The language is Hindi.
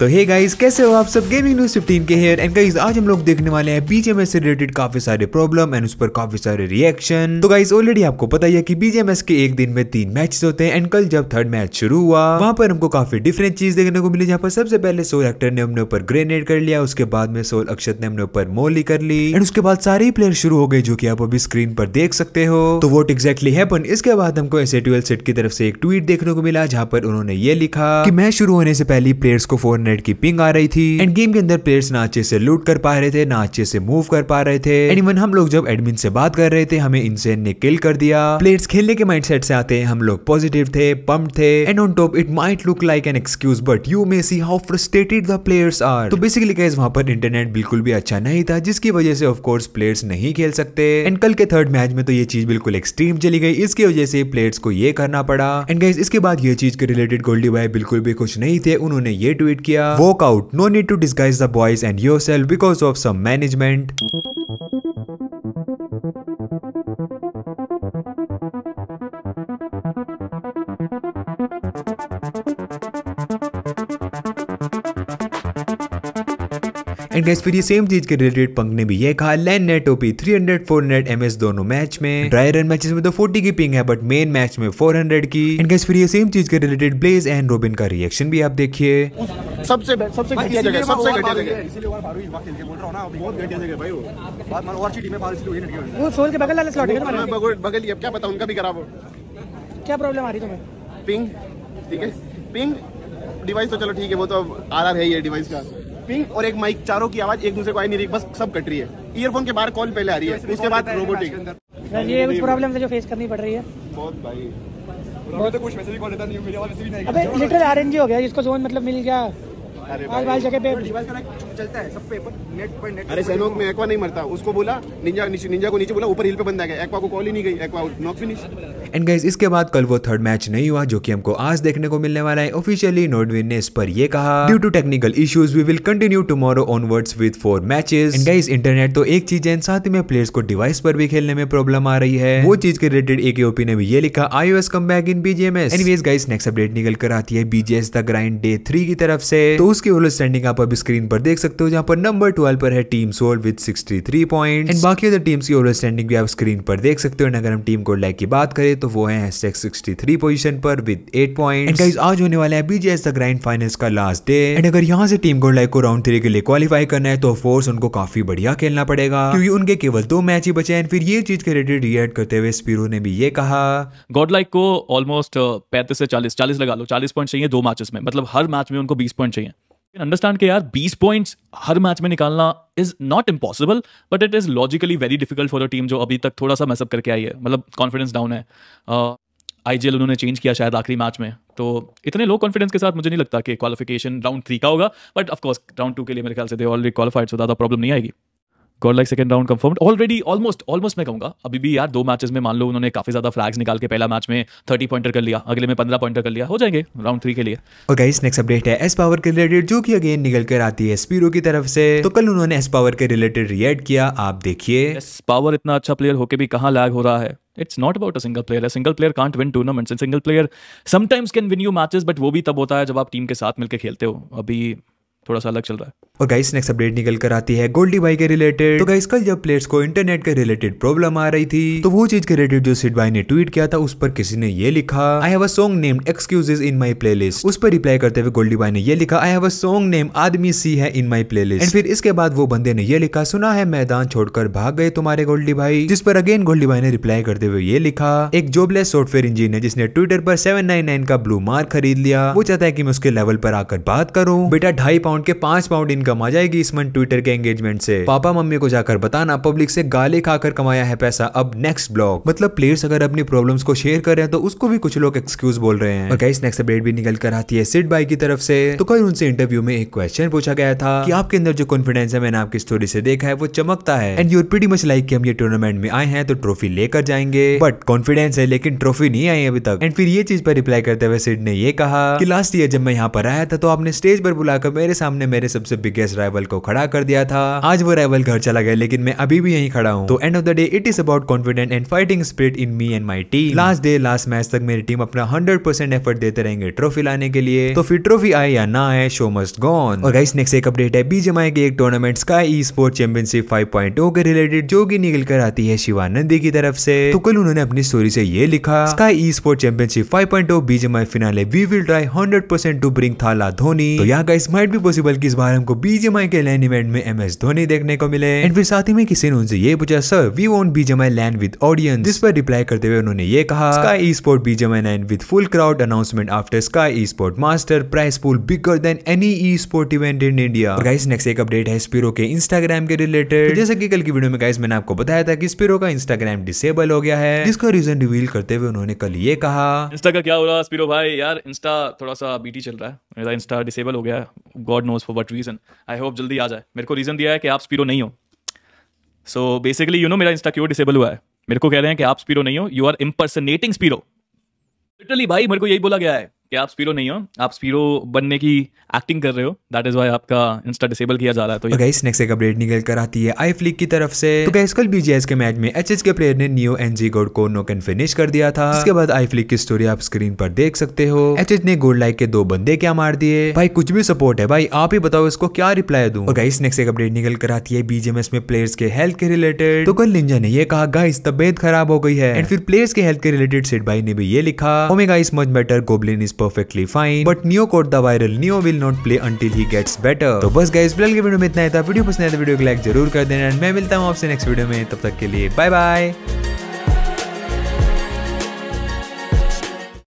तो हे गाइस कैसे हो आप सब गेमिंग न्यूज 15 के हेयर एंड गाइस आज हम लोग देखने वाले हैं बीजेएमएस से रिलेटेड काफी सारे प्रॉब्लम एंड उस पर काफी सारे रिएक्शन तो गाइस ऑलरेडी आपको पता ही है कि बीजेएमएस के एक दिन में तीन मैचेस होते हैं एंड कल जब थर्ड मैच शुरू हुआ वहां पर हमको काफी डिफरेंट चीज देखने को मिली जहाँ पर सबसे पहले सोल एक्टर ने अपने ऊपर ग्रेनेड कर लिया उसके बाद में सोल अक्षत ने अपने ऊपर मोली कर ली एंड उसके बाद सारे प्लेयर शुरू हो गए जो की आप अभी स्क्रीन पर देख सकते हो तो वोट एक्जेक्टली हैपन इसके बाद हमको एस सेट की तरफ से एक ट्वीट देखने को मिला जहाँ पर उन्होंने ये लिखा की मैच शुरू होने से पहले प्लेयर्स को फोन इंटरनेट की पिंग आ रही थी एंड गेम के अंदर प्लेयर्स ना अच्छे से लूट कर पा रहे थे ना अच्छे से मूव कर पा रहे थे एंड इवन हम लोग जब एडमिन से बात कर रहे थे हमें इंसेन ने किल कर दिया प्लेयर्स खेलने के माइंड से आते हैं हम लोग पॉजिटिव थे पंप थे and on top it might look like an excuse but you may see how frustrated the players are तो बेसिकली गाइज वहां पर इंटरनेट बिल्कुल भी अच्छा नहीं था जिसकी वजह से ऑफकोर्स प्लेयर्स नहीं खेल सकते एंड कल के थर्ड मैच में तो ये चीज बिल्कुल एक्सट्रीम चली गई इसकी वजह से प्लेयर्स को ये करना पड़ा एंड गाइज इसके बाद ये चीज के रिलेटेड गोल्डी बाय बिल्कुल भी खुश नहीं थे उन्होंने ये ट्वीट किया India. Walk out. No need to disguise the boys and yourself because of some management. And guys फिर ये सेम चीज के रिलेटेड पंक ने भी ये कहा LAN net OP hundred M MS दोनों मैच में ड्राई रन मैचेस में तो फोर्टी की पिंग है बट मेन मैच में फोर हंड्रेड की एंड गैस फिर ये सेम चीज के रिलेटेड ब्लेज एंड रोबिन का रिएक्शन भी आप देखिए सबसे सबसे घटिया जगह सबसे घटिया जगह इसीलिए और बारू युवा खेल के बोल रहा हूं ना बहुत घटिया जगह भाई वो बात मान और सिटी में बारू इसलिए घटिया वो सोल के बगल वाले स्लॉट है बगल ही अब क्या पता उनका भी खराब हो क्या प्रॉब्लम आ रही तुम्हें पिंग ठीक है पिंग डिवाइस तो चलो ठीक है वो तो आ रहा है ये डिवाइस का पिंग और एक माइक चारों की आवाज एक दूसरे को आई नहीं रही बस सब कट रही है ईयरफोन के बाहर कॉल पहले आ रही है उसके बाद रोबोटिक ये कुछ प्रॉब्लम है जो फेस करनी पड़ रही है बहुत भाई तो कुछ वैसे भी कॉल देता नहीं मेरे वैसे भी नहीं अबे लिटरल आरएनजी हो गया जिसको जोन मतलब मिल गया अरे सहनोक में एक्वा नहीं मरता उसको बोला निंजा निंजा को नीचे बोला ऊपर हिल पे बंदा गया एक्वा को कॉल ही नहीं गई aqua knock finish and guys इसके बाद कल वो थर्ड मैच नहीं हुआ जो कि हमको आज देखने को मिलने वाला है ऑफिशियली नोडविन ने इस पर यह कहा due to technical issues we will continue tomorrow onwards with four matches and guys internet तो एक चीज है साथ ही में प्लेयर्स को डिवाइस पर भी खेलने में प्रॉब्लम आ रही है वो चीज के रिलेटेड एक ओपी ने भी ये लिखा S come back in BGMS anyways guys next update निकल कर आती है BGIS the grind day three की तरफ से तो उसकी ओवरऑल स्टैंडिंग आप अब स्क्रीन पर देख सकते हो जहाँ पर नंबर ट्वेल्व पर है team soul with sixty three point and बाकी अदर टीम्स की ओवरऑल स्टैंडिंग भी आप स्क्रीन पर देख सकते हो अगर हम टीम को लाइक की बात करें तो वो है S X sixty three position पर with eight point and guys आज होने वाला है बीजीएस द ग्राइंड फाइनल्स का लास्ट डे एंड अगर यहाँ से टीम गोल्ड लाइक को राउंड थ्री के लिए क्वालिफाई करना है तो फोर्स उनको काफी बढ़िया खेलना पड़ेगा क्योंकि उनके केवल दो मैच ही बचे हैं फिर ये चीज के रिलेटेड रिएक्ट करते हुए स्पीरो ने भी ये कहा गोड लाइक को ऑलमोस्ट uh, पैंतीस से चालीस चालीस लगा लो चालीस पॉइंट चाहिए दो मैचेस में मतलब हर मैच में उनको बीस पॉइंट चाहिए अंडरस्टैंड के यार 20 पॉइंट्स हर मैच में निकालना is not impossible but it is logically very difficult for a team जो अभी तक थोड़ा सा मैसअप करके आई है मतलब कॉन्फिडेंस डाउन है आई uh, उन्होंने चेंज किया शायद आखिरी मैच में तो इतने लो कॉन्फिडेंस के साथ मुझे नहीं लगता कि क्वालिफिकेशन राउंड थ्री का होगा बट ऑफकोर्स राउंड टू के लिए मेरे ख्याल से दे ऑलरेडी क्वालिफाइड सो ज़्यादा प्रॉब्लम नहीं आएगी Godlike second round confirm already almost almost मैं कहूंगा अभी भी यार दो मैचेस में मान लो उन्होंने काफी ज्यादा फ्लैग्स निकाल के पहला मैच में थर्टी पॉइंटर कर लिया अगले में पंद्रह पॉइंटर कर लिया हो जाएंगे राउंड थ्री के लिए और गाइस नेक्स्ट अपडेट है एस पावर के रिलेटेड जो कि अगेन निकल कर आती है स्पीरो की तरफ से तो कल उन्होंने एस पावर के रिलेटेड रिएक्ट किया आप देखिए एस पावर इतना अच्छा प्लेयर होके भी कहाँ लैग हो रहा है it's not about a single player single player can't win tournaments single player sometimes can win you matches but वो भी तब होता है जब आप टीम के साथ मिलकर खेलते हो अभी थोड़ा सा अलग चल रहा है और गाइस नेक्स्ट अपडेट निकल कर आती है गोल्डी बाई के रिलेटेड तो गाइस कल जब प्लेयर्स को इंटरनेट के रिलेटेड प्रॉब्लम आ रही थी तो वो चीज के रिलेटेड जो सिड बाई ने ट्वीट किया था उस पर किसी ने ये लिखा I have a song named excuses in my playlist उस पर रिप्लाई करते हुए गोल्डी बाई ने ये लिखा I have a song name आदमी सी है इन माई प्ले एंड फिर इसके बाद वो बंदे ने ये लिखा सुना है मैदान छोड़कर भाग गए तुम्हारे गोल्डी भाई जिस पर अगेन गोल्डी भाई ने रिप्लाई करते हुए ये लिखा एक जोबलेस सॉफ्टवेयर इंजीनियर जिसने ट्विटर पर नाइन का ब्लू मार्क खरीद लिया वो चाहता है कि मैं उसके लेवल पर आकर बात करूं बेटा ढाई पाउंड के पांच पाउंड इनका इनकम आ जाएगी इस मंथ ट्विटर के एंगेजमेंट से पापा मम्मी को जाकर बताना पब्लिक से गाले खाकर कमाया है पैसा अब नेक्स्ट ब्लॉग मतलब प्लेयर्स अगर अपनी प्रॉब्लम को शेयर कर रहे हैं तो उसको भी कुछ लोग एक्सक्यूज बोल रहे हैं और गाइस नेक्स्ट अपडेट भी निकल कर आती है सिड बाई की तरफ से तो कल उनसे इंटरव्यू में एक क्वेश्चन पूछा गया था कि आपके अंदर जो कॉन्फिडेंस है मैंने आपकी स्टोरी से देखा है वो चमकता है and you're pretty much like कि हम ये टूर्नामेंट में आए हैं तो ट्रॉफी लेकर जाएंगे बट कॉन्फिडेंस है लेकिन ट्रॉफी नहीं आई अभी तक एंड फिर ये चीज पर रिप्लाई करते हुए सिड ने ये कहा कि लास्ट ईयर जब मैं यहाँ पर आया था तो आपने स्टेज पर बुलाकर मेरे सामने मेरे सबसे बिग केस राइवल को खड़ा कर दिया था आज वो राइवल घर चला गया लेकिन मैं अभी भी यही खड़ा हूँ तो end of the day it is about confident and fighting spirit in me and my team last day last match तक मेरी टीम अपना हंड्रेड परसेंट एफर्ट देते रहेंगे ट्रॉफी लाने के लिए तो फिर ट्रॉफी आए या ना आए शो मस्ट गॉन और गाइस नेक्स्ट एक अपडेट है बीजेमआई oh के एक टूर्नामेंट का E sport championship five point 5.0 के रिलेटेड जो की निकल कर आती है शिवानंदी की तरफ से तो कल उन्होंने अपनी स्टोरी से ये लिखा sky E sport championship five point 5.0 BGMI finale we will try hundred percent to bring Thala Dhoni तो यहाँ गाइस माइट भी पॉसिबल की इस बार हमको बीजेमआई के लैंड इवेंट में एम एस धोनी देखने को मिले एंड फिर साथ ही में किसी ने उनसे ये पूछा sir we want BGMI land with audience जिस पर रिप्लाई करते हुए उन्होंने ये कहा sky E sport BGMI land with full crowd announcement after sky sport master prize pool bigger than any E sport event in India और गाइस नेक्स्ट एक अपडेट है स्पीरो के इंस्टाग्राम के रिलेटेड जैसे की कल की वीडियो में गाइस मैंने आपको बताया था की स्पीरो का इंस्टाग्राम डिसेबल हो गया है जिसका रीजन रिवील करते हुए उन्होंने कल ये कहा इंस्टा का क्या हो रहा है स्पीरो भाई यार इंस्टा थोड़ा सा बीटी चल रहा है मेरा इंस्टा डिसेबल हो गया God knows for what reason I hope जल्दी आ जाए मेरे को रीज़न दिया है कि आप स्पीरो नहीं हो सो बेसिकली यू नो मेरा इंस्टा क्यों डिसेबल हुआ है मेरे को कह रहे हैं कि आप स्पीरो नहीं हो you are impersonating Spiro literally भाई मेरे को यही बोला गया है कि आप स्पीरो नहीं हो आप स्पीरो बनने की एक्टिंग कर रहे हो दैट इज वाई आपका इंस्टा डिसेबल किया जा रहा है तो गाइस तो नेक्स्ट एक अपडेट निकल कर आती है आई फ्लिक की तरफ से तो गाइस कल बीजेएस के मैच में एचएस के प्लेयर ने नियो एनजी गोड को नोक एंड फिनिश कर दिया था इसके बाद आई फ्लिक की स्टोरी आप स्क्रीन पर देख सकते हो एचएस ने गोल्ड लाइक के दो बंदे क्या मार दिए भाई कुछ भी सपोर्ट है भाई आप ही बताओ इसको क्या रिप्लाई दू और गाइस नेक्स्ट एक अपडेट निकल कर आती है बीजेएमएस में प्लेयर्स के हेल्थ के रिलेटेड तो कल निंजा ने यह कहा गाइस तबियत खराब हो गई है एंड फिर प्लेयर्स के हेल्थ के रिलेटेड सेठ भाई ने भी ये लिखा Omega is much better goblin is perfectly fine. But Neo caught the viral. Neo will not play until he gets better. तो बस गाइस फिलहाल की वीडियो में इतना ही था वीडियो पसंद आया तो वीडियो को लाइक जरूर कर देना एंड मैं मिलता हूँ आपसे नेक्स्ट वीडियो में तब तक के लिए बाय बाय